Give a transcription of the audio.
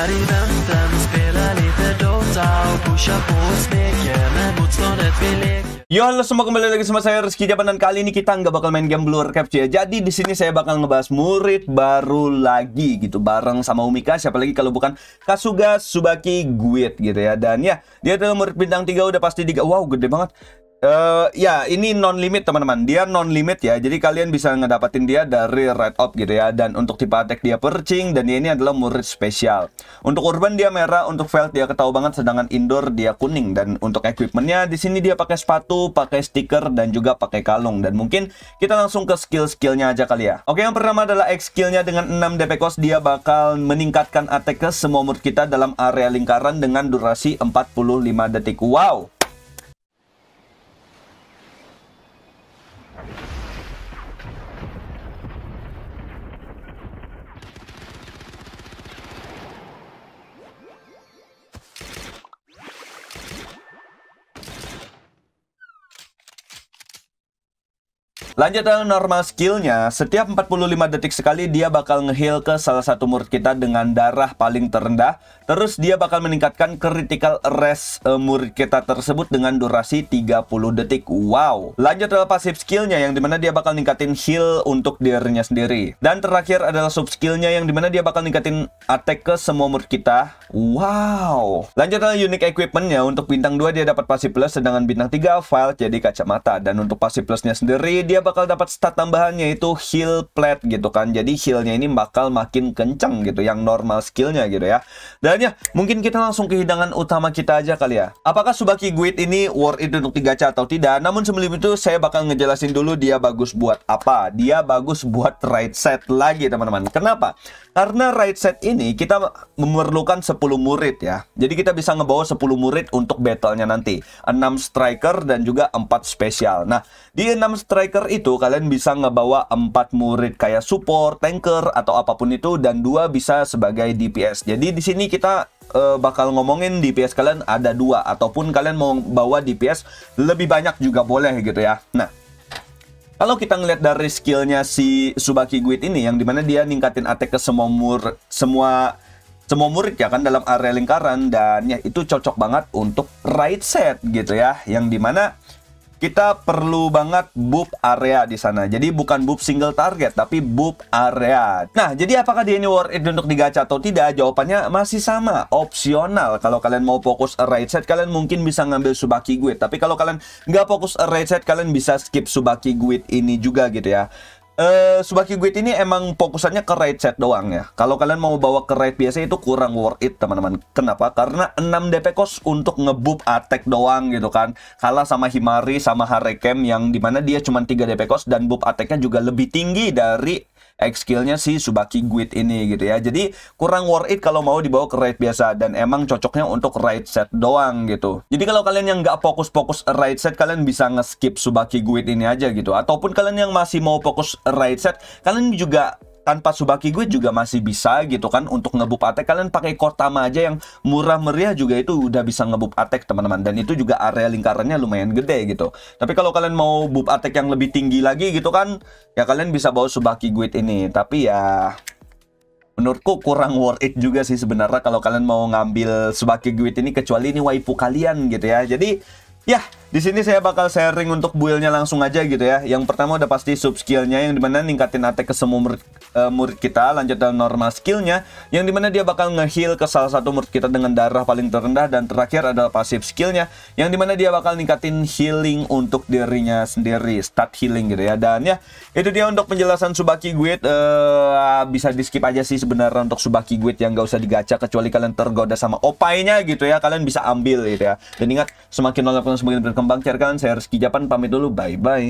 Här i spelar lite Dota och pushar på och med motståndet vi leker Yo halo semua kembali lagi sama saya Rizky Japan dan kali ini kita nggak bakal main game Blur Caps ya. Jadi di sini saya bakal ngebahas murid baru lagi gitu bareng sama Umika siapa lagi kalau bukan Kasuga Subaki Guit gitu ya. Dan ya dia adalah murid bintang 3 udah pasti 3. Wow gede banget. Uh, ya, ini non limit teman-teman. Dia non limit ya. Jadi kalian bisa ngedapatin dia dari red op gitu ya. Dan untuk tipe attack dia percing dan dia ini adalah murid spesial. Untuk urban dia merah, untuk field dia ketahu banget sedangkan indoor dia kuning dan untuk equipmentnya di sini dia pakai sepatu, pakai stiker dan juga pakai kalung. Dan mungkin kita langsung ke skill-skillnya aja kali ya. Oke, yang pertama adalah X skillnya dengan 6 DP cost dia bakal meningkatkan attack ke semua murid kita dalam area lingkaran dengan durasi 45 detik. Wow. Lanjut ke normal skillnya, setiap 45 detik sekali dia bakal ngeheal ke salah satu murid kita dengan darah paling terendah. Terus dia bakal meningkatkan critical rest uh, murid kita tersebut dengan durasi 30 detik. Wow. Lanjut adalah pasif skillnya yang dimana dia bakal ningkatin heal untuk dirinya sendiri. Dan terakhir adalah sub skillnya yang dimana dia bakal ningkatin attack ke semua murid kita. Wow. Lanjut adalah unique equipmentnya. Untuk bintang 2 dia dapat pasif plus, sedangkan bintang 3 file jadi kacamata. Dan untuk pasif plusnya sendiri dia bakal bakal dapat stat tambahannya itu heal plate gitu kan. Jadi healnya ini bakal makin kenceng gitu yang normal skillnya gitu ya. Dan ya mungkin kita langsung ke hidangan utama kita aja kali ya. Apakah Subaki guide ini worth it untuk 3C atau tidak? Namun sebelum itu saya bakal ngejelasin dulu dia bagus buat apa. Dia bagus buat right set lagi teman-teman. Kenapa? Karena right set ini kita memerlukan 10 murid ya. Jadi kita bisa ngebawa 10 murid untuk battlenya nanti. 6 striker dan juga 4 spesial. Nah, di 6 striker itu kalian bisa ngebawa empat murid kayak support, tanker atau apapun itu dan dua bisa sebagai DPS. Jadi di sini kita uh, bakal ngomongin DPS kalian ada dua ataupun kalian mau bawa DPS lebih banyak juga boleh gitu ya. Nah, kalau kita ngelihat dari skillnya si Subaki Guit ini yang dimana dia ningkatin attack ke semua mur semua semua murid ya kan dalam area lingkaran dan ya itu cocok banget untuk right set gitu ya yang dimana kita perlu banget boop area di sana. Jadi bukan boop single target, tapi boop area. Nah, jadi apakah dia ini worth it untuk digacha atau tidak? Jawabannya masih sama, opsional. Kalau kalian mau fokus raid set, kalian mungkin bisa ngambil Subaki Guid. Tapi kalau kalian nggak fokus raid set, kalian bisa skip Subaki Guid ini juga gitu ya. Eh, Subaki Guide ini emang fokusannya ke raid set doang ya. Kalau kalian mau bawa ke raid biasa itu kurang worth it teman-teman. Kenapa? Karena 6 DP cost untuk ngebub attack doang gitu kan. Kalah sama Himari sama Harekem yang dimana dia cuma 3 DP cost dan bub attacknya juga lebih tinggi dari X skillnya si Subaki Guit ini gitu ya. Jadi kurang worth it kalau mau dibawa ke raid biasa dan emang cocoknya untuk raid set doang gitu. Jadi kalau kalian yang nggak fokus-fokus raid set kalian bisa nge-skip Subaki Guit ini aja gitu. Ataupun kalian yang masih mau fokus raid set kalian juga tanpa Subaki gue juga masih bisa gitu kan untuk ngebup attack kalian pakai Kotama aja yang murah meriah juga itu udah bisa ngebup attack teman-teman dan itu juga area lingkarannya lumayan gede gitu tapi kalau kalian mau bup attack yang lebih tinggi lagi gitu kan ya kalian bisa bawa Subaki gue ini tapi ya menurutku kurang worth it juga sih sebenarnya kalau kalian mau ngambil Subaki gue ini kecuali ini waifu kalian gitu ya jadi ya di sini saya bakal sharing untuk build-nya langsung aja gitu ya. Yang pertama udah pasti sub skill-nya yang dimana ningkatin attack ke semua murid, uh, eh, murid kita, lanjut dalam normal skill-nya yang dimana dia bakal nge-heal ke salah satu murid kita dengan darah paling terendah dan terakhir adalah pasif skill-nya yang dimana dia bakal ningkatin healing untuk dirinya sendiri, stat healing gitu ya. Dan ya, itu dia untuk penjelasan Subaki Guide uh, bisa di-skip aja sih sebenarnya untuk Subaki Guild yang gak usah digacha kecuali kalian tergoda sama opainya gitu ya, kalian bisa ambil gitu ya. Dan ingat semakin nol kalian semakin berkembang cerkan saya Rizky Japan pamit dulu bye bye